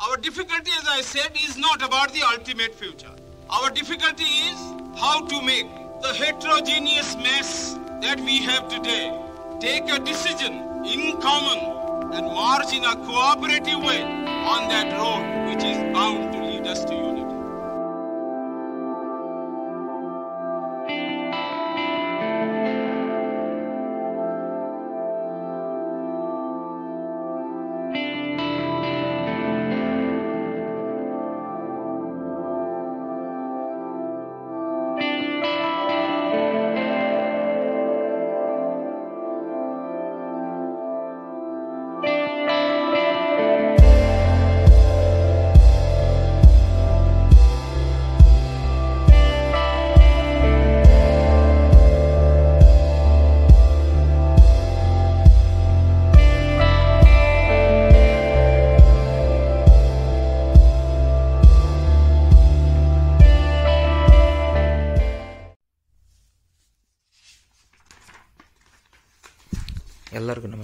Our difficulty, as I said, is not about the ultimate future. Our difficulty is how to make the heterogeneous mess that we have today take a decision in common and march in a cooperative way on that road which is bound to lead us to you.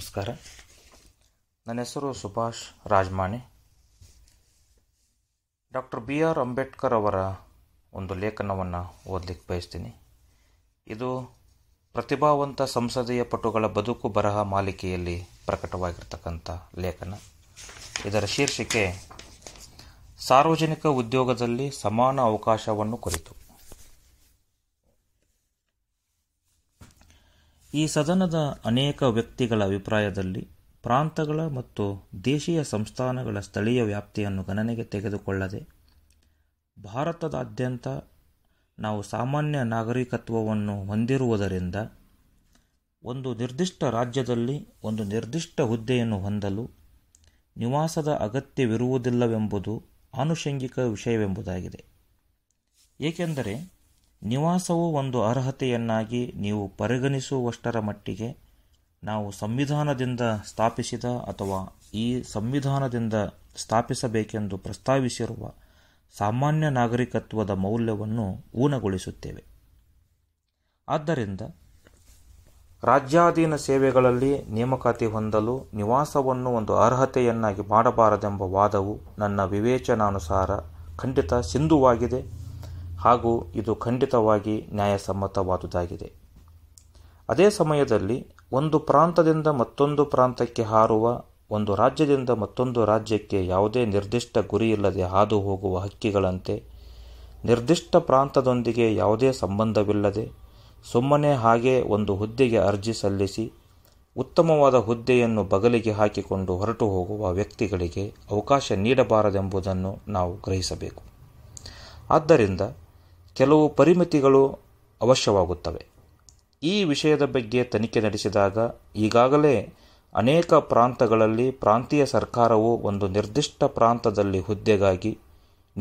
ನಮಸ್ಕಾರ ನನ್ನ ಹೆಸರು Subhash Rajamane Doctor B R Ambedkar ಅವರ ಒಂದು ಲೇಖನವನ್ನು ಓದಲಿಕ್ಕೆ ಬಯಸ್ತೀನಿ ಇದು ಪ್ರತಿಭಾವಂತ ಸಂಸದೀಯ ಪಟುಗಳ ಬದುಕು ಬರಹ ಮಾಲಿಕೆಯಲ್ಲಿ ಪ್ರಕಟವಾಗಿರ್ತಕ್ಕಂಥ ಲೇಖನ ಇದರ ಶೀರ್ಷಿಕೆ ಸಾರ್ವಜನಿಕ ಉದ್ಯೋಗದಲ್ಲಿ ಸಮಾನ ಅವಕಾಶವನ್ನು ಕುರಿತು ಈ ಸದನದ ಅನೇಕ ವ್ಯಕ್ತಿಗಳ ಅಭಿಪ್ರಾಯದಲ್ಲಿ ಪ್ರಾಂತಗಳ ಮತ್ತು ದೇಶೀಯ ಸಂಸ್ಥಾನಗಳ ಸ್ಥಳೀಯ ವ್ಯಾಪ್ತಿಯನ್ನು ಗಣನೆಗೆ ತೆಗೆದುಕೊಳ್ಳದೆ ಭಾರತದಾದ್ಯಂತ ನಾವು ಸಾಮಾನ್ಯ ನಾಗರಿಕತ್ವವನ್ನು ಹೊಂದಿರುವುದರಿಂದ ಒಂದು ನಿರ್ದಿಷ್ಟ ರಾಜ್ಯದಲ್ಲಿ ಒಂದು ನಿರ್ದಿಷ್ಟ ಹುದ್ದೆಯನ್ನು ಹೊಂದಲು ನಿವಾಸದ ಅಗತ್ಯವಿರುವುದಿಲ್ಲವೆಂಬುದು ಆನುಷಂಗಿಕ ವಿಷಯವೆಂಬುದಾಗಿದೆ ಏಕೆಂದರೆ ನಿವಾಸವು ಒಂದು ಅರ್ಹತೆಯನ್ನಾಗಿ ನೀವು ಪರಿಗಣಿಸುವಷ್ಟರ ಮಟ್ಟಿಗೆ ನಾವು ಸಂವಿಧಾನದಿಂದ ಸ್ಥಾಪಿಸಿದ ಅಥವಾ ಈ ಸಂವಿಧಾನದಿಂದ ಸ್ಥಾಪಿಸಬೇಕೆಂದು ಪ್ರಸ್ತಾವಿಸಿರುವ ಸಾಮಾನ್ಯ ನಾಗರಿಕತ್ವದ ಮೌಲ್ಯವನ್ನು ಊನಗೊಳಿಸುತ್ತೇವೆ ಆದ್ದರಿಂದ ರಾಜ್ಯಾಧೀನ ಸೇವೆಗಳಲ್ಲಿ ನೇಮಕಾತಿ ಹೊಂದಲು ನಿವಾಸವನ್ನು ಒಂದು ಅರ್ಹತೆಯನ್ನಾಗಿ ಮಾಡಬಾರದೆಂಬ ವಾದವು ನನ್ನ ವಿವೇಚನಾನುಸಾರ ಖಂಡಿತ ಸಿಂಧುವಾಗಿದೆ ಹಾಗೂ ಇದು ಖಂಡಿತವಾಗಿ ನ್ಯಾಯಸಮ್ಮತವಾದುದಾಗಿದೆ ಅದೇ ಸಮಯದಲ್ಲಿ ಒಂದು ಪ್ರಾಂತದಿಂದ ಮತ್ತೊಂದು ಪ್ರಾಂತಕ್ಕೆ ಹಾರುವ ಒಂದು ರಾಜ್ಯದಿಂದ ಮತ್ತೊಂದು ರಾಜ್ಯಕ್ಕೆ ಯಾವುದೇ ನಿರ್ದಿಷ್ಟ ಗುರಿಯಿಲ್ಲದೆ ಹಾದು ಹೋಗುವ ಹಕ್ಕಿಗಳಂತೆ ನಿರ್ದಿಷ್ಟ ಪ್ರಾಂತದೊಂದಿಗೆ ಯಾವುದೇ ಸಂಬಂಧವಿಲ್ಲದೆ ಸುಮ್ಮನೆ ಹಾಗೆ ಒಂದು ಹುದ್ದೆಗೆ ಅರ್ಜಿ ಸಲ್ಲಿಸಿ ಉತ್ತಮವಾದ ಹುದ್ದೆಯನ್ನು ಬಗಲಿಗೆ ಹಾಕಿಕೊಂಡು ಹೊರಟು ಹೋಗುವ ವ್ಯಕ್ತಿಗಳಿಗೆ ಅವಕಾಶ ನೀಡಬಾರದೆಂಬುದನ್ನು ನಾವು ಗ್ರಹಿಸಬೇಕು ಆದ್ದರಿಂದ ಕೆಲವು ಪರಿಮಿತಿಗಳು ಅವಶ್ಯವಾಗುತ್ತವೆ ಈ ವಿಷಯದ ಬಗ್ಗೆ ತನಿಖೆ ನಡೆಸಿದಾಗ ಈಗಾಗಲೇ ಅನೇಕ ಪ್ರಾಂತಗಳಲ್ಲಿ ಪ್ರಾಂತೀಯ ಸರ್ಕಾರವು ಒಂದು ನಿರ್ದಿಷ್ಟ ಪ್ರಾಂತದಲ್ಲಿ ಹುದ್ದೆಗಾಗಿ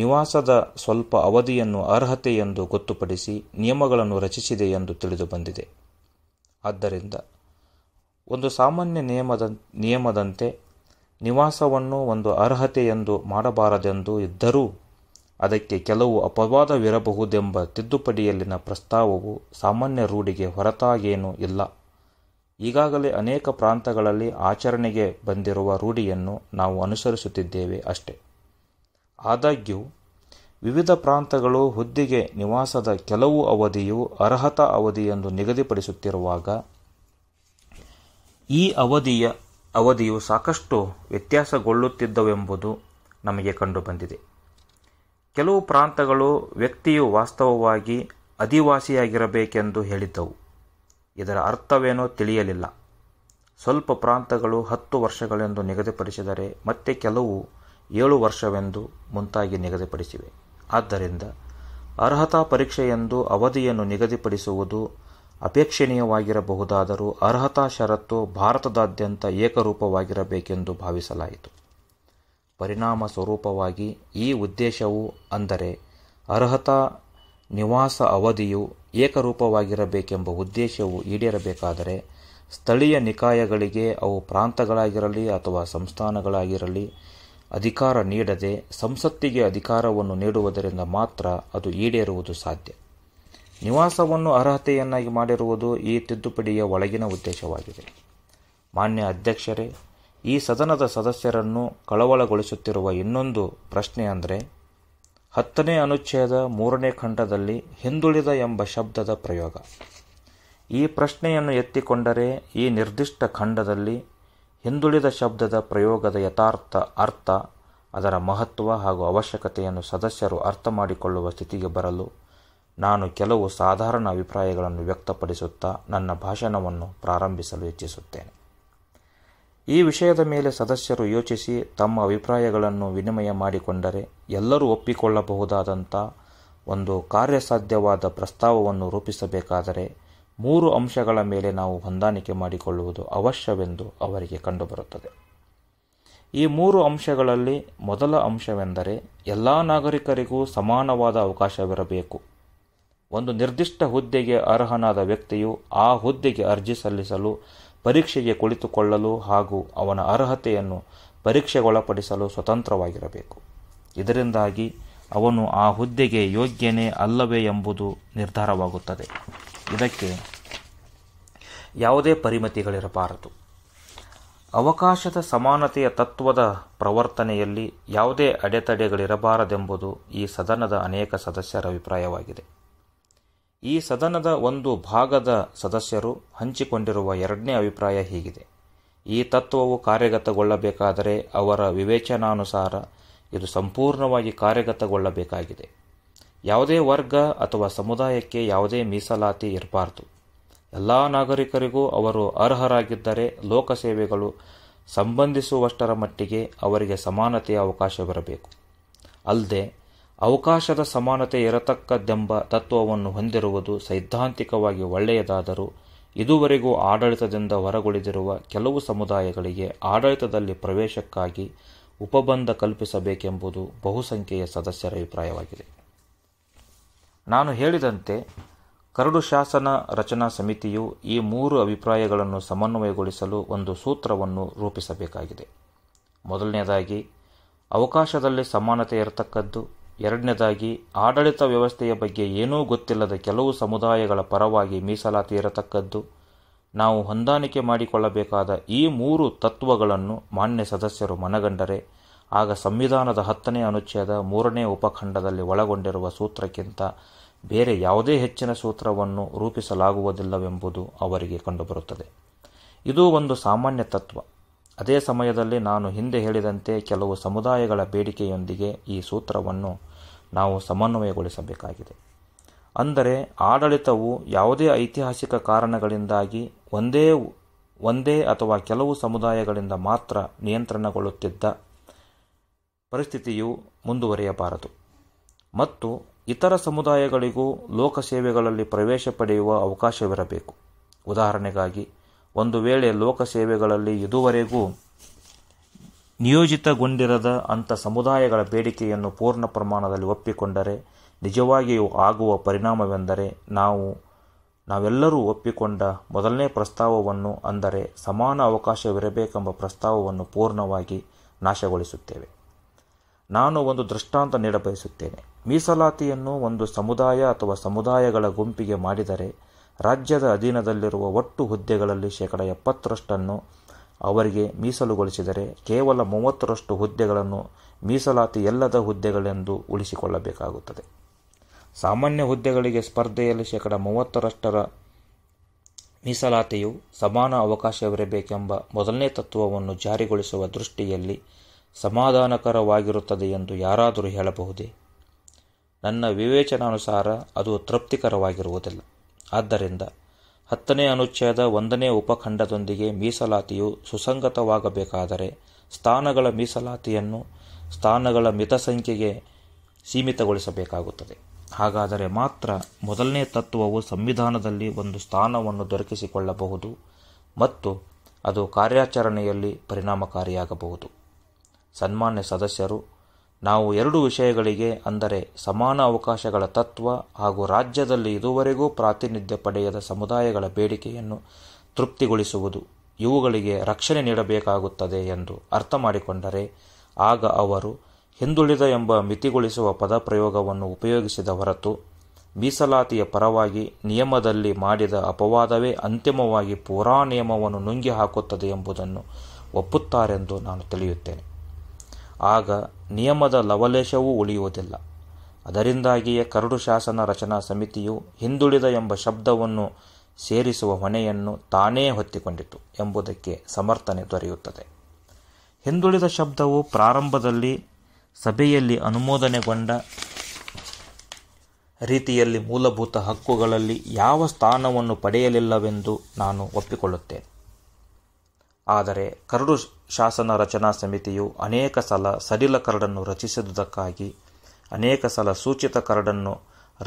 ನಿವಾಸದ ಸ್ವಲ್ಪ ಅವಧಿಯನ್ನು ಅರ್ಹತೆ ಎಂದು ಗೊತ್ತುಪಡಿಸಿ ನಿಯಮಗಳನ್ನು ರಚಿಸಿದೆ ಎಂದು ತಿಳಿದು ಬಂದಿದೆ ಆದ್ದರಿಂದ ಒಂದು ಸಾಮಾನ್ಯ ನಿಯಮದ ನಿಯಮದಂತೆ ನಿವಾಸವನ್ನು ಒಂದು ಅರ್ಹತೆ ಎಂದು ಮಾಡಬಾರದೆಂದು ಇದ್ದರೂ ಅದಕ್ಕೆ ಕೆಲವು ಅಪವಾದವಿರಬಹುದೆಂಬ ತಿದ್ದುಪಡಿಯಲ್ಲಿನ ಪ್ರಸ್ತಾವವು ಸಾಮಾನ್ಯ ರೂಢಿಗೆ ಹೊರತಾಗೇನೂ ಇಲ್ಲ ಈಗಾಗಲೇ ಅನೇಕ ಪ್ರಾಂತಗಳಲ್ಲಿ ಆಚರಣೆಗೆ ಬಂದಿರುವ ರೂಢಿಯನ್ನು ನಾವು ಅನುಸರಿಸುತ್ತಿದ್ದೇವೆ ಅಷ್ಟೆ ಆದಾಗ್ಯೂ ವಿವಿಧ ಪ್ರಾಂತಗಳು ಹುದ್ದೆಗೆ ನಿವಾಸದ ಕೆಲವು ಅವಧಿಯು ಅರ್ಹತಾ ಅವಧಿಯೆಂದು ನಿಗದಿಪಡಿಸುತ್ತಿರುವಾಗ ಈ ಅವಧಿಯ ಅವಧಿಯು ಸಾಕಷ್ಟು ವ್ಯತ್ಯಾಸಗೊಳ್ಳುತ್ತಿದ್ದವೆಂಬುದು ನಮಗೆ ಕಂಡುಬಂದಿದೆ ಕೆಲವು ಪ್ರಾಂತಗಳು ವ್ಯಕ್ತಿಯು ವಾಸ್ತವವಾಗಿ ಅಧಿವಾಸಿಯಾಗಿರಬೇಕೆಂದು ಹೇಳಿದ್ದವು ಇದರ ಅರ್ಥವೇನೋ ತಿಳಿಯಲಿಲ್ಲ ಸ್ವಲ್ಪ ಪ್ರಾಂತಗಳು ಹತ್ತು ವರ್ಷಗಳೆಂದು ನಿಗದಿಪಡಿಸಿದರೆ ಮತ್ತೆ ಕೆಲವು ಏಳು ವರ್ಷವೆಂದು ಮುಂತಾಗಿ ನಿಗದಿಪಡಿಸಿವೆ ಆದ್ದರಿಂದ ಅರ್ಹತಾ ಪರೀಕ್ಷೆಯೆಂದು ಅವಧಿಯನ್ನು ನಿಗದಿಪಡಿಸುವುದು ಅಪೇಕ್ಷಣೀಯವಾಗಿರಬಹುದಾದರೂ ಅರ್ಹತಾ ಷರತ್ತು ಭಾರತದಾದ್ಯಂತ ಏಕರೂಪವಾಗಿರಬೇಕೆಂದು ಭಾವಿಸಲಾಯಿತು ಪರಿಣಾಮ ಸ್ವರೂಪವಾಗಿ ಈ ಉದ್ದೇಶವು ಅಂದರೆ ಅರ್ಹತಾ ನಿವಾಸ ಅವಧಿಯು ಏಕರೂಪವಾಗಿರಬೇಕೆಂಬ ಉದ್ದೇಶವು ಈಡೇರಬೇಕಾದರೆ ಸ್ಥಳೀಯ ನಿಕಾಯಗಳಿಗೆ ಅವು ಪ್ರಾಂತಗಳಾಗಿರಲಿ ಅಥವಾ ಸಂಸ್ಥಾನಗಳಾಗಿರಲಿ ಅಧಿಕಾರ ನೀಡದೆ ಸಂಸತ್ತಿಗೆ ಅಧಿಕಾರವನ್ನು ನೀಡುವುದರಿಂದ ಮಾತ್ರ ಅದು ಈಡೇರುವುದು ಸಾಧ್ಯ ನಿವಾಸವನ್ನು ಅರ್ಹತೆಯನ್ನಾಗಿ ಮಾಡಿರುವುದು ಈ ತಿದ್ದುಪಡಿಯ ಒಳಗಿನ ಉದ್ದೇಶವಾಗಿದೆ ಮಾನ್ಯ ಅಧ್ಯಕ್ಷರೇ ಈ ಸದನದ ಸದಸ್ಯರನ್ನು ಕಳವಳಗೊಳಿಸುತ್ತಿರುವ ಇನ್ನೊಂದು ಪ್ರಶ್ನೆ ಅಂದರೆ ಹತ್ತನೇ ಅನುಚ್ಛೇದ ಮೂರನೇ ಖಂಡದಲ್ಲಿ ಹಿಂದುಳಿದ ಎಂಬ ಶಬ್ದದ ಪ್ರಯೋಗ ಈ ಪ್ರಶ್ನೆಯನ್ನು ಎತ್ತಿಕೊಂಡರೆ ಈ ನಿರ್ದಿಷ್ಟ ಖಂಡದಲ್ಲಿ ಹಿಂದುಳಿದ ಶಬ್ದದ ಪ್ರಯೋಗದ ಯಥಾರ್ಥ ಅರ್ಥ ಅದರ ಮಹತ್ವ ಹಾಗೂ ಅವಶ್ಯಕತೆಯನ್ನು ಸದಸ್ಯರು ಅರ್ಥ ಮಾಡಿಕೊಳ್ಳುವ ಸ್ಥಿತಿಗೆ ಬರಲು ನಾನು ಕೆಲವು ಸಾಧಾರಣ ಅಭಿಪ್ರಾಯಗಳನ್ನು ವ್ಯಕ್ತಪಡಿಸುತ್ತಾ ನನ್ನ ಭಾಷಣವನ್ನು ಪ್ರಾರಂಭಿಸಲು ಇಚ್ಛಿಸುತ್ತೇನೆ ಈ ವಿಷಯದ ಮೇಲೆ ಸದಸ್ಯರು ಯೋಚಿಸಿ ತಮ್ಮ ಅಭಿಪ್ರಾಯಗಳನ್ನು ವಿನಿಮಯ ಮಾಡಿಕೊಂಡರೆ ಎಲ್ಲರೂ ಒಪ್ಪಿಕೊಳ್ಳಬಹುದಾದಂಥ ಒಂದು ಕಾರ್ಯಸಾಧ್ಯವಾದ ಪ್ರಸ್ತಾವವನ್ನು ರೂಪಿಸಬೇಕಾದರೆ ಮೂರು ಅಂಶಗಳ ಮೇಲೆ ನಾವು ಹೊಂದಾಣಿಕೆ ಮಾಡಿಕೊಳ್ಳುವುದು ಅವಶ್ಯವೆಂದು ಅವರಿಗೆ ಕಂಡುಬರುತ್ತದೆ ಈ ಮೂರು ಅಂಶಗಳಲ್ಲಿ ಮೊದಲ ಅಂಶವೆಂದರೆ ಎಲ್ಲ ನಾಗರಿಕರಿಗೂ ಸಮಾನವಾದ ಅವಕಾಶವಿರಬೇಕು ಒಂದು ನಿರ್ದಿಷ್ಟ ಹುದ್ದೆಗೆ ಅರ್ಹನಾದ ವ್ಯಕ್ತಿಯು ಆ ಹುದ್ದೆಗೆ ಅರ್ಜಿ ಸಲ್ಲಿಸಲು ಪರೀಕ್ಷೆಗೆ ಕುಳಿತುಕೊಳ್ಳಲು ಹಾಗೂ ಅವನ ಅರ್ಹತೆಯನ್ನು ಪರೀಕ್ಷೆಗೊಳಪಡಿಸಲು ಸ್ವತಂತ್ರವಾಗಿರಬೇಕು ಇದರಿಂದಾಗಿ ಅವನು ಆ ಹುದ್ದೆಗೆ ಯೋಗ್ಯನೇ ಅಲ್ಲವೇ ಎಂಬುದು ನಿರ್ಧಾರವಾಗುತ್ತದೆ ಇದಕ್ಕೆ ಯಾವುದೇ ಪರಿಮಿತಿಗಳಿರಬಾರದು ಅವಕಾಶದ ಸಮಾನತೆಯ ತತ್ವದ ಪ್ರವರ್ತನೆಯಲ್ಲಿ ಯಾವುದೇ ಅಡೆತಡೆಗಳಿರಬಾರದೆಂಬುದು ಈ ಸದನದ ಅನೇಕ ಸದಸ್ಯರ ಅಭಿಪ್ರಾಯವಾಗಿದೆ ಈ ಸದನದ ಒಂದು ಭಾಗದ ಸದಸ್ಯರು ಹಂಚಿಕೊಂಡಿರುವ ಎರಡನೇ ಅಭಿಪ್ರಾಯ ಹೀಗಿದೆ ಈ ತತ್ವವು ಕಾರ್ಯಗತಗೊಳ್ಳಬೇಕಾದರೆ ಅವರ ವಿವೇಚನಾನುಸಾರ ಇದು ಸಂಪೂರ್ಣವಾಗಿ ಕಾರ್ಯಗತಗೊಳ್ಳಬೇಕಾಗಿದೆ ಯಾವುದೇ ವರ್ಗ ಅಥವಾ ಸಮುದಾಯಕ್ಕೆ ಯಾವುದೇ ಮೀಸಲಾತಿ ಇರಬಾರದು ಎಲ್ಲ ನಾಗರಿಕರಿಗೂ ಅವರು ಅರ್ಹರಾಗಿದ್ದರೆ ಲೋಕಸೇವೆಗಳು ಸಂಬಂಧಿಸುವಷ್ಟರ ಮಟ್ಟಿಗೆ ಅವರಿಗೆ ಸಮಾನತೆಯ ಅವಕಾಶವಿರಬೇಕು ಅಲ್ಲದೆ ಅವಕಾಶದ ಸಮಾನತೆ ಇರತಕ್ಕದ್ದೆಂಬ ತತ್ವವನ್ನು ಹೊಂದಿರುವುದು ಸೈದ್ಧಾಂತಿಕವಾಗಿ ಒಳ್ಳೆಯದಾದರೂ ಇದುವರೆಗೂ ಆಡಳಿತದಿಂದ ಹೊರಗುಳಿದಿರುವ ಕೆಲವು ಸಮುದಾಯಗಳಿಗೆ ಆಡಳಿತದಲ್ಲಿ ಪ್ರವೇಶಕ್ಕಾಗಿ ಉಪಬಂಧ ಕಲ್ಪಿಸಬೇಕೆಂಬುದು ಬಹುಸಂಖ್ಯೆಯ ಸದಸ್ಯರ ಅಭಿಪ್ರಾಯವಾಗಿದೆ ನಾನು ಹೇಳಿದಂತೆ ಕರಡು ಶಾಸನ ರಚನಾ ಸಮಿತಿಯು ಈ ಮೂರು ಅಭಿಪ್ರಾಯಗಳನ್ನು ಸಮನ್ವಯಗೊಳಿಸಲು ಒಂದು ಸೂತ್ರವನ್ನು ರೂಪಿಸಬೇಕಾಗಿದೆ ಮೊದಲನೆಯದಾಗಿ ಅವಕಾಶದಲ್ಲಿ ಸಮಾನತೆ ಇರತಕ್ಕದ್ದು ಎರಡನೇದಾಗಿ ಆಡಳಿತ ವ್ಯವಸ್ಥೆಯ ಬಗ್ಗೆ ಏನೂ ಗೊತ್ತಿಲ್ಲದ ಕೆಲವು ಸಮುದಾಯಗಳ ಪರವಾಗಿ ಮೀಸಲಾತಿ ಇರತಕ್ಕದ್ದು ನಾವು ಹೊಂದಾಣಿಕೆ ಮಾಡಿಕೊಳ್ಳಬೇಕಾದ ಈ ಮೂರು ತತ್ವಗಳನ್ನು ಮಾನ್ಯ ಸದಸ್ಯರು ಮನಗಂಡರೆ ಆಗ ಸಂವಿಧಾನದ ಹತ್ತನೇ ಅನುಚ್ಛೇದ ಮೂರನೇ ಉಪಖಂಡದಲ್ಲಿ ಒಳಗೊಂಡಿರುವ ಸೂತ್ರಕ್ಕಿಂತ ಬೇರೆ ಯಾವುದೇ ಹೆಚ್ಚಿನ ಸೂತ್ರವನ್ನು ರೂಪಿಸಲಾಗುವುದಿಲ್ಲವೆಂಬುದು ಅವರಿಗೆ ಕಂಡುಬರುತ್ತದೆ ಇದು ಒಂದು ಸಾಮಾನ್ಯ ತತ್ವ ಅದೇ ಸಮಯದಲ್ಲಿ ನಾನು ಹಿಂದೆ ಹೇಳಿದಂತೆ ಕೆಲವು ಸಮುದಾಯಗಳ ಬೇಡಿಕೆಯೊಂದಿಗೆ ಈ ಸೂತ್ರವನ್ನು ನಾವು ಸಮನ್ವಯಗೊಳಿಸಬೇಕಾಗಿದೆ ಅಂದರೆ ಆಡಳಿತವು ಯಾವುದೇ ಐತಿಹಾಸಿಕ ಕಾರಣಗಳಿಂದಾಗಿ ಒಂದೇ ಒಂದೇ ಅಥವಾ ಕೆಲವು ಸಮುದಾಯಗಳಿಂದ ಮಾತ್ರ ನಿಯಂತ್ರಣಗೊಳ್ಳುತ್ತಿದ್ದ ಪರಿಸ್ಥಿತಿಯು ಮುಂದುವರಿಯಬಾರದು ಮತ್ತು ಇತರ ಸಮುದಾಯಗಳಿಗೂ ಲೋಕಸೇವೆಗಳಲ್ಲಿ ಪ್ರವೇಶ ಪಡೆಯುವ ಅವಕಾಶವಿರಬೇಕು ಉದಾಹರಣೆಗಾಗಿ ಒಂದು ವೇಳೆ ಲೋಕಸೇವೆಗಳಲ್ಲಿ ಇದುವರೆಗೂ ನಿಯೋಜಿತಗೊಂಡಿರದ ಅಂಥ ಸಮುದಾಯಗಳ ಬೇಡಿಕೆಯನ್ನು ಪೂರ್ಣ ಪ್ರಮಾಣದಲ್ಲಿ ಒಪ್ಪಿಕೊಂಡರೆ ನಿಜವಾಗಿಯೂ ಆಗುವ ಪರಿಣಾಮವೆಂದರೆ ನಾವು ನಾವೆಲ್ಲರೂ ಒಪ್ಪಿಕೊಂಡ ಮೊದಲನೇ ಪ್ರಸ್ತಾವವನ್ನು ಅಂದರೆ ಸಮಾನ ಅವಕಾಶವಿರಬೇಕೆಂಬ ಪ್ರಸ್ತಾವವನ್ನು ಪೂರ್ಣವಾಗಿ ನಾಶಗೊಳಿಸುತ್ತೇವೆ ನಾನು ಒಂದು ದೃಷ್ಟಾಂತ ನೀಡಬಯಸುತ್ತೇನೆ ಮೀಸಲಾತಿಯನ್ನು ಒಂದು ಸಮುದಾಯ ಅಥವಾ ಸಮುದಾಯಗಳ ಗುಂಪಿಗೆ ಮಾಡಿದರೆ ರಾಜ್ಯದ ಅಧೀನದಲ್ಲಿರುವ ಒಟ್ಟು ಹುದ್ದೆಗಳಲ್ಲಿ ಶೇಕಡ ಎಪ್ಪತ್ತರಷ್ಟನ್ನು ಅವರಿಗೆ ಮೀಸಲುಗೊಳಿಸಿದರೆ ಕೇವಲ ಮೂವತ್ತರಷ್ಟು ಹುದ್ದೆಗಳನ್ನು ಮೀಸಲಾತಿ ಎಲ್ಲದ ಹುದ್ದೆಗಳೆಂದು ಉಳಿಸಿಕೊಳ್ಳಬೇಕಾಗುತ್ತದೆ ಸಾಮಾನ್ಯ ಹುದ್ದೆಗಳಿಗೆ ಸ್ಪರ್ಧೆಯಲ್ಲಿ ಶೇಕಡ ಮೂವತ್ತರಷ್ಟರ ಮೀಸಲಾತಿಯು ಸಮಾನ ಅವಕಾಶವಿರಬೇಕೆಂಬ ಮೊದಲನೇ ತತ್ವವನ್ನು ಜಾರಿಗೊಳಿಸುವ ದೃಷ್ಟಿಯಲ್ಲಿ ಸಮಾಧಾನಕರವಾಗಿರುತ್ತದೆ ಎಂದು ಯಾರಾದರೂ ಹೇಳಬಹುದೇ ನನ್ನ ವಿವೇಚನಾನುಸಾರ ಅದು ತೃಪ್ತಿಕರವಾಗಿರುವುದಿಲ್ಲ ಆದ್ದರಿಂದ ಹತ್ತನೇ ಅನುಚ್ಛೇದ ಒಂದನೇ ಉಪಖಂಡದೊಂದಿಗೆ ಮೀಸಲಾತಿಯು ಸುಸಂಗತವಾಗಬೇಕಾದರೆ ಸ್ಥಾನಗಳ ಮೀಸಲಾತಿಯನ್ನು ಸ್ಥಾನಗಳ ಮಿತ ಸಂಖ್ಯೆಗೆ ಸೀಮಿತಗೊಳಿಸಬೇಕಾಗುತ್ತದೆ ಹಾಗಾದರೆ ಮಾತ್ರ ಮೊದಲನೇ ತತ್ವವು ಸಂವಿಧಾನದಲ್ಲಿ ಒಂದು ಸ್ಥಾನವನ್ನು ದೊರಕಿಸಿಕೊಳ್ಳಬಹುದು ಮತ್ತು ಅದು ಕಾರ್ಯಾಚರಣೆಯಲ್ಲಿ ಪರಿಣಾಮಕಾರಿಯಾಗಬಹುದು ಸನ್ಮಾನ್ಯ ಸದಸ್ಯರು ನಾವು ಎರಡು ವಿಷಯಗಳಿಗೆ ಅಂದರೆ ಸಮಾನ ಅವಕಾಶಗಳ ತತ್ವ ಹಾಗೂ ರಾಜ್ಯದಲ್ಲಿ ಇದುವರೆಗೂ ಪ್ರಾತಿನಿಧ್ಯ ಪಡೆಯದ ಸಮುದಾಯಗಳ ಬೇಡಿಕೆಯನ್ನು ತೃಪ್ತಿಗೊಳಿಸುವುದು ಇವುಗಳಿಗೆ ರಕ್ಷಣೆ ನೀಡಬೇಕಾಗುತ್ತದೆ ಎಂದು ಅರ್ಥ ಮಾಡಿಕೊಂಡರೆ ಆಗ ಅವರು ಹಿಂದುಳಿದ ಎಂಬ ಮಿತಿಗೊಳಿಸುವ ಪದಪ್ರಯೋಗವನ್ನು ಉಪಯೋಗಿಸಿದ ಹೊರತು ಮೀಸಲಾತಿಯ ಪರವಾಗಿ ನಿಯಮದಲ್ಲಿ ಮಾಡಿದ ಅಪವಾದವೇ ಅಂತಿಮವಾಗಿ ಪೂರಾ ನಿಯಮವನ್ನು ನುಂಗಿ ಹಾಕುತ್ತದೆ ಎಂಬುದನ್ನು ಒಪ್ಪುತ್ತಾರೆಂದು ನಾನು ತಿಳಿಯುತ್ತೇನೆ ಆಗ ನಿಯಮದ ಲವಲೇಶವೂ ಉಳಿಯುವುದಿಲ್ಲ ಅದರಿಂದಾಗಿಯೇ ಕರಡು ಶಾಸನ ರಚನಾ ಸಮಿತಿಯು ಹಿಂದುಳಿದ ಎಂಬ ಶಬ್ದವನ್ನು ಸೇರಿಸುವ ಹೊಣೆಯನ್ನು ತಾನೇ ಹೊತ್ತಿಕೊಂಡಿತು ಎಂಬುದಕ್ಕೆ ಸಮರ್ಥನೆ ದೊರೆಯುತ್ತದೆ ಹಿಂದುಳಿದ ಶಬ್ದವು ಪ್ರಾರಂಭದಲ್ಲಿ ಸಭೆಯಲ್ಲಿ ಅನುಮೋದನೆಗೊಂಡ ರೀತಿಯಲ್ಲಿ ಮೂಲಭೂತ ಹಕ್ಕುಗಳಲ್ಲಿ ಯಾವ ಸ್ಥಾನವನ್ನು ಪಡೆಯಲಿಲ್ಲವೆಂದು ನಾನು ಒಪ್ಪಿಕೊಳ್ಳುತ್ತೇನೆ ಆದರೆ ಕರಡು ಶಾಸನ ರಚನಾ ಸಮಿತಿಯು ಅನೇಕ ಸಲ ಸಡಿಲ ಕರಡನ್ನು ರಚಿಸಿದುದಕ್ಕಾಗಿ ಅನೇಕ ಸಲ ಸೂಚಿತ ಕರಡನ್ನು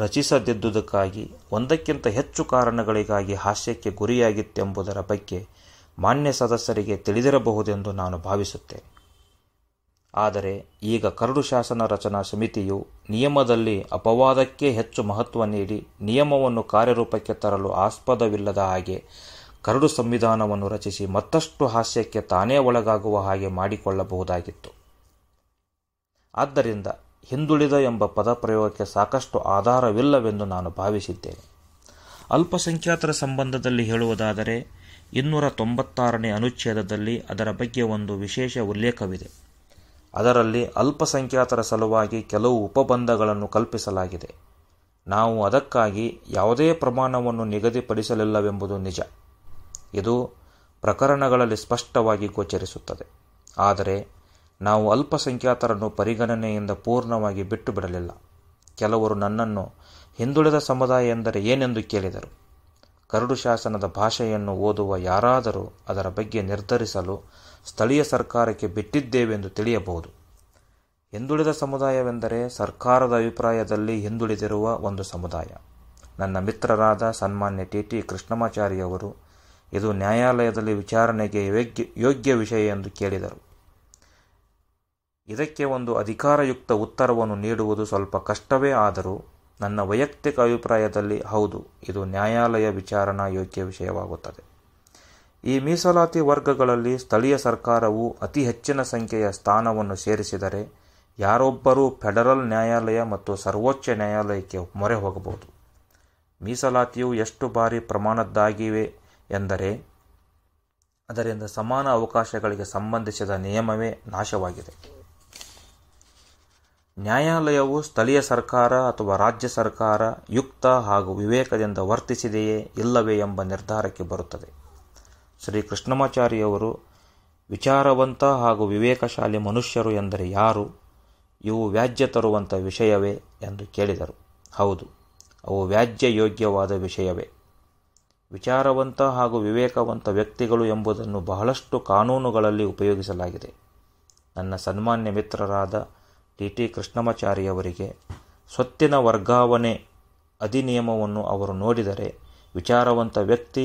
ರಚಿಸದಿದ್ದುದಕ್ಕಾಗಿ ಒಂದಕ್ಕಿಂತ ಹೆಚ್ಚು ಕಾರಣಗಳಿಗಾಗಿ ಹಾಸ್ಯಕ್ಕೆ ಗುರಿಯಾಗಿತ್ತೆಂಬುದರ ಬಗ್ಗೆ ಮಾನ್ಯ ಸದಸ್ಯರಿಗೆ ತಿಳಿದಿರಬಹುದೆಂದು ನಾನು ಭಾವಿಸುತ್ತೇನೆ ಆದರೆ ಈಗ ಕರಡು ಶಾಸನ ರಚನಾ ಸಮಿತಿಯು ನಿಯಮದಲ್ಲಿ ಅಪವಾದಕ್ಕೆ ಹೆಚ್ಚು ಮಹತ್ವ ನೀಡಿ ನಿಯಮವನ್ನು ಕಾರ್ಯರೂಪಕ್ಕೆ ತರಲು ಆಸ್ಪದವಿಲ್ಲದ ಹಾಗೆ ಕರಡು ಸಂವಿಧಾನವನ್ನು ರಚಿಸಿ ಮತ್ತಷ್ಟು ಹಾಸ್ಯಕ್ಕೆ ತಾನೇ ಒಳಗಾಗುವ ಹಾಗೆ ಮಾಡಿಕೊಳ್ಳಬಹುದಾಗಿತ್ತು ಆದ್ದರಿಂದ ಹಿಂದುಳಿದ ಎಂಬ ಪದಪ್ರಯೋಗಕ್ಕೆ ಸಾಕಷ್ಟು ಆಧಾರವಿಲ್ಲವೆಂದು ನಾನು ಭಾವಿಸಿದ್ದೇನೆ ಅಲ್ಪಸಂಖ್ಯಾತರ ಸಂಬಂಧದಲ್ಲಿ ಹೇಳುವುದಾದರೆ ಇನ್ನೂರ ತೊಂಬತ್ತಾರನೇ ಅನುಚ್ಛೇದದಲ್ಲಿ ಅದರ ಬಗ್ಗೆ ಒಂದು ವಿಶೇಷ ಉಲ್ಲೇಖವಿದೆ ಅದರಲ್ಲಿ ಅಲ್ಪಸಂಖ್ಯಾತರ ಸಲುವಾಗಿ ಕೆಲವು ಉಪಬಂಧಗಳನ್ನು ಕಲ್ಪಿಸಲಾಗಿದೆ ನಾವು ಅದಕ್ಕಾಗಿ ಯಾವುದೇ ಪ್ರಮಾಣವನ್ನು ನಿಗದಿಪಡಿಸಲಿಲ್ಲವೆಂಬುದು ನಿಜ ಇದು ಪ್ರಕರಣಗಳಲ್ಲಿ ಸ್ಪಷ್ಟವಾಗಿ ಗೋಚರಿಸುತ್ತದೆ ಆದರೆ ನಾವು ಅಲ್ಪಸಂಖ್ಯಾತರನ್ನು ಪರಿಗಣನೆಯಿಂದ ಪೂರ್ಣವಾಗಿ ಬಿಟ್ಟು ಬಿಡಲಿಲ್ಲ ಕೆಲವರು ನನ್ನನ್ನು ಹಿಂದುಳಿದ ಸಮುದಾಯ ಎಂದರೆ ಏನೆಂದು ಕೇಳಿದರು ಕರಡು ಶಾಸನದ ಭಾಷೆಯನ್ನು ಓದುವ ಯಾರಾದರೂ ಅದರ ಬಗ್ಗೆ ನಿರ್ಧರಿಸಲು ಸ್ಥಳೀಯ ಸರ್ಕಾರಕ್ಕೆ ಬಿಟ್ಟಿದ್ದೇವೆಂದು ತಿಳಿಯಬಹುದು ಹಿಂದುಳಿದ ಸಮುದಾಯವೆಂದರೆ ಸರ್ಕಾರದ ಅಭಿಪ್ರಾಯದಲ್ಲಿ ಹಿಂದುಳಿದಿರುವ ಒಂದು ಸಮುದಾಯ ನನ್ನ ಮಿತ್ರರಾದ ಸನ್ಮಾನ್ಯ ಟಿ ಟಿ ಕೃಷ್ಣಮಾಚಾರಿಯವರು ಇದು ನ್ಯಾಯಾಲಯದಲ್ಲಿ ವಿಚಾರಣೆಗೆ ಯೋಗ್ಯ ಯೋಗ್ಯ ವಿಷಯ ಎಂದು ಕೇಳಿದರು ಇದಕ್ಕೆ ಒಂದು ಅಧಿಕಾರಯುಕ್ತ ಉತ್ತರವನ್ನು ನೀಡುವುದು ಸ್ವಲ್ಪ ಕಷ್ಟವೇ ಆದರೂ ನನ್ನ ವೈಯಕ್ತಿಕ ಅಭಿಪ್ರಾಯದಲ್ಲಿ ಹೌದು ಇದು ನ್ಯಾಯಾಲಯ ವಿಚಾರಣಾ ಯೋಗ್ಯ ವಿಷಯವಾಗುತ್ತದೆ ಈ ಮೀಸಲಾತಿ ವರ್ಗಗಳಲ್ಲಿ ಸ್ಥಳೀಯ ಸರ್ಕಾರವು ಅತಿ ಹೆಚ್ಚಿನ ಸಂಖ್ಯೆಯ ಸ್ಥಾನವನ್ನು ಸೇರಿಸಿದರೆ ಯಾರೊಬ್ಬರೂ ಫೆಡರಲ್ ನ್ಯಾಯಾಲಯ ಮತ್ತು ಸರ್ವೋಚ್ಚ ನ್ಯಾಯಾಲಯಕ್ಕೆ ಮೊರೆ ಹೋಗಬಹುದು ಮೀಸಲಾತಿಯು ಎಷ್ಟು ಬಾರಿ ಪ್ರಮಾಣದ್ದಾಗಿವೆ ಎಂದರೆ ಅದರಿಂದ ಸಮಾನ ಅವಕಾಶಗಳಿಗೆ ಸಂಬಂಧಿಸಿದ ನಿಯಮವೇ ನಾಶವಾಗಿದೆ ನ್ಯಾಯಾಲಯವು ಸ್ಥಳೀಯ ಸರ್ಕಾರ ಅಥವಾ ರಾಜ್ಯ ಸರ್ಕಾರ ಯುಕ್ತ ಹಾಗೂ ವಿವೇಕದಿಂದ ವರ್ತಿಸಿದೆಯೇ ಇಲ್ಲವೇ ಎಂಬ ನಿರ್ಧಾರಕ್ಕೆ ಬರುತ್ತದೆ ಶ್ರೀ ಕೃಷ್ಣಮಾಚಾರಿಯವರು ವಿಚಾರವಂತ ಹಾಗೂ ವಿವೇಕಶಾಲಿ ಮನುಷ್ಯರು ಎಂದರೆ ಯಾರು ಇವು ವ್ಯಾಜ್ಯ ತರುವಂಥ ವಿಷಯವೇ ಎಂದು ಕೇಳಿದರು ಹೌದು ಅವು ವ್ಯಾಜ್ಯ ಯೋಗ್ಯವಾದ ವಿಷಯವೇ ವಿಚಾರವಂತ ಹಾಗೂ ವಿವೇಕವಂತ ವ್ಯಕ್ತಿಗಳು ಎಂಬುದನ್ನು ಬಹಳಷ್ಟು ಕಾನೂನುಗಳಲ್ಲಿ ಉಪಯೋಗಿಸಲಾಗಿದೆ ನನ್ನ ಸನ್ಮಾನ್ಯ ಮಿತ್ರರಾದ ಟಿ ಟಿ ಕೃಷ್ಣಮಾಚಾರಿಯವರಿಗೆ ಸ್ವತ್ತಿನ ವರ್ಗಾವಣೆ ಅಧಿನಿಯಮವನ್ನು ಅವರು ನೋಡಿದರೆ ವಿಚಾರವಂತ ವ್ಯಕ್ತಿ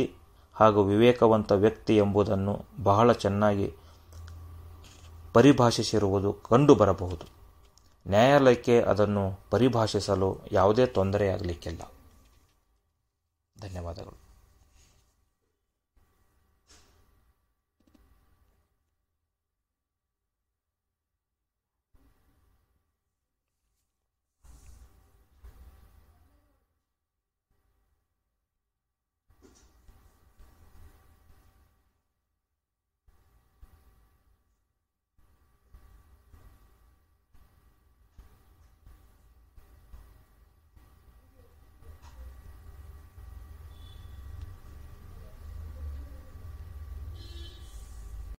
ಹಾಗೂ ವಿವೇಕವಂತ ವ್ಯಕ್ತಿ ಎಂಬುದನ್ನು ಬಹಳ ಚೆನ್ನಾಗಿ ಪರಿಭಾಷಿಸಿರುವುದು ಕಂಡುಬರಬಹುದು ನ್ಯಾಯಾಲಯಕ್ಕೆ ಅದನ್ನು ಪರಿಭಾಷಿಸಲು ಯಾವುದೇ ತೊಂದರೆಯಾಗಲಿಕ್ಕಿಲ್ಲ ಧನ್ಯವಾದಗಳು